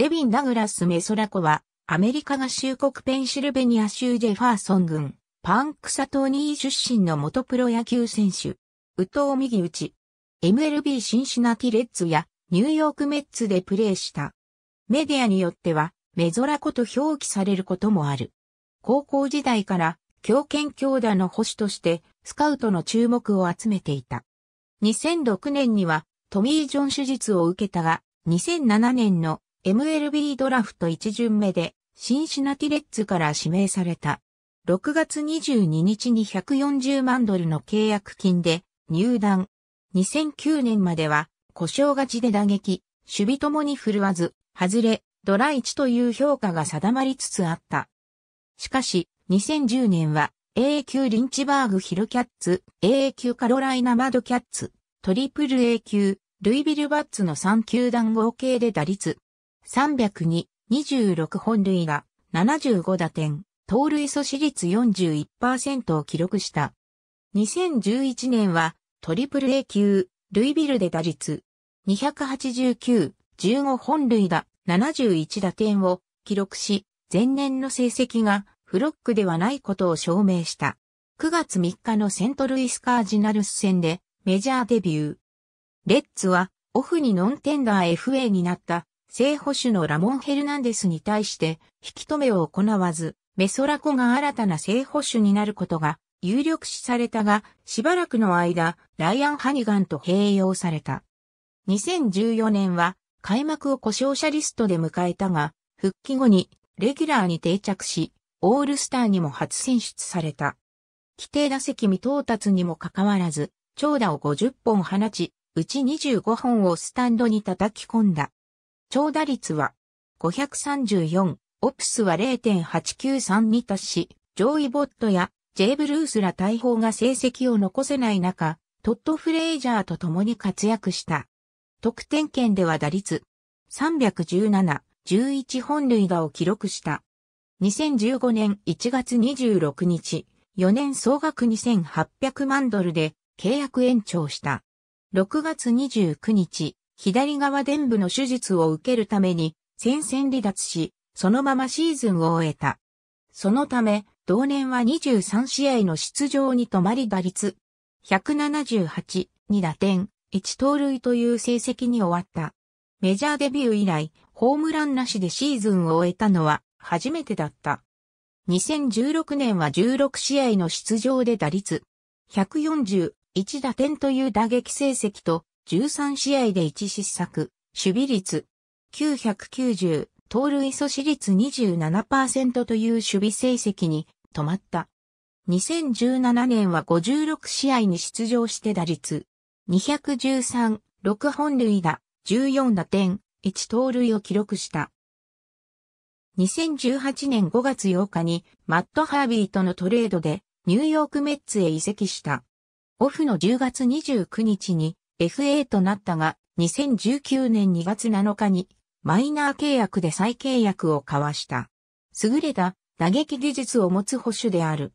デビン・ダグラス・メソラコは、アメリカ合衆国ペンシルベニア州ジェファーソン郡、パンクサトーニー出身の元プロ野球選手、ウトウ右打ち、MLB シンシナティレッツやニューヨークメッツでプレーした。メディアによっては、メゾラコと表記されることもある。高校時代から、強肩強打の保守として、スカウトの注目を集めていた。2006年には、トミー・ジョン手術を受けたが、2007年の MLB ドラフト1巡目でシンシナティレッツから指名された。6月22日に140万ドルの契約金で入団。2009年までは故障勝ちで打撃、守備ともに振るわず、外れ、ドラ1という評価が定まりつつあった。しかし、2010年は A 級リンチバーグヒルキャッツ、A 級カロライナマドキャッツ、トリプル A 級、ルイビルバッツの3球団合計で打率302、26本塁打、75打点、盗塁阻止率41%を記録した。2011年は、トリプル A 級、ルイビルで打率、289、15本塁打、71打点を記録し、前年の成績がフロックではないことを証明した。9月3日のセントルイスカージナルス戦でメジャーデビュー。レッツはオフにノンテンダー FA になった正保守のラモン・ヘルナンデスに対して引き止めを行わず、メソラコが新たな正保守になることが有力視されたが、しばらくの間、ライアン・ハニガンと併用された。2014年は開幕を故障者リストで迎えたが、復帰後にレギュラーに定着し、オールスターにも初選出された。規定打席未到達にもかかわらず、長打を50本放ち、うち25本をスタンドに叩き込んだ。長打率は534、オプスは0.893に達し、上位ボットやジェイ・ブルースら大砲が成績を残せない中、トッド・フレイジャーと共に活躍した。得点圏では打率317、11本塁打を記録した。2015年1月26日、4年総額2800万ドルで契約延長した。6月29日、左側伝部の手術を受けるために戦線離脱し、そのままシーズンを終えた。そのため、同年は23試合の出場に止まり打率、178、2打点、1盗塁という成績に終わった。メジャーデビュー以来、ホームランなしでシーズンを終えたのは初めてだった。2016年は16試合の出場で打率、141打点という打撃成績と、13試合で1失策、守備率990、盗塁阻止率27%という守備成績に止まった。2017年は56試合に出場して打率213、6本塁打、14打点、1盗塁を記録した。2018年5月8日にマット・ハービーとのトレードでニューヨークメッツへ移籍した。オフの10月29日に FA となったが、2019年2月7日にマイナー契約で再契約を交わした。優れた打撃技術を持つ保守である。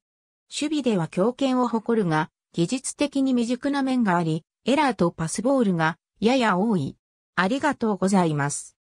守備では強権を誇るが、技術的に未熟な面があり、エラーとパスボールがやや多い。ありがとうございます。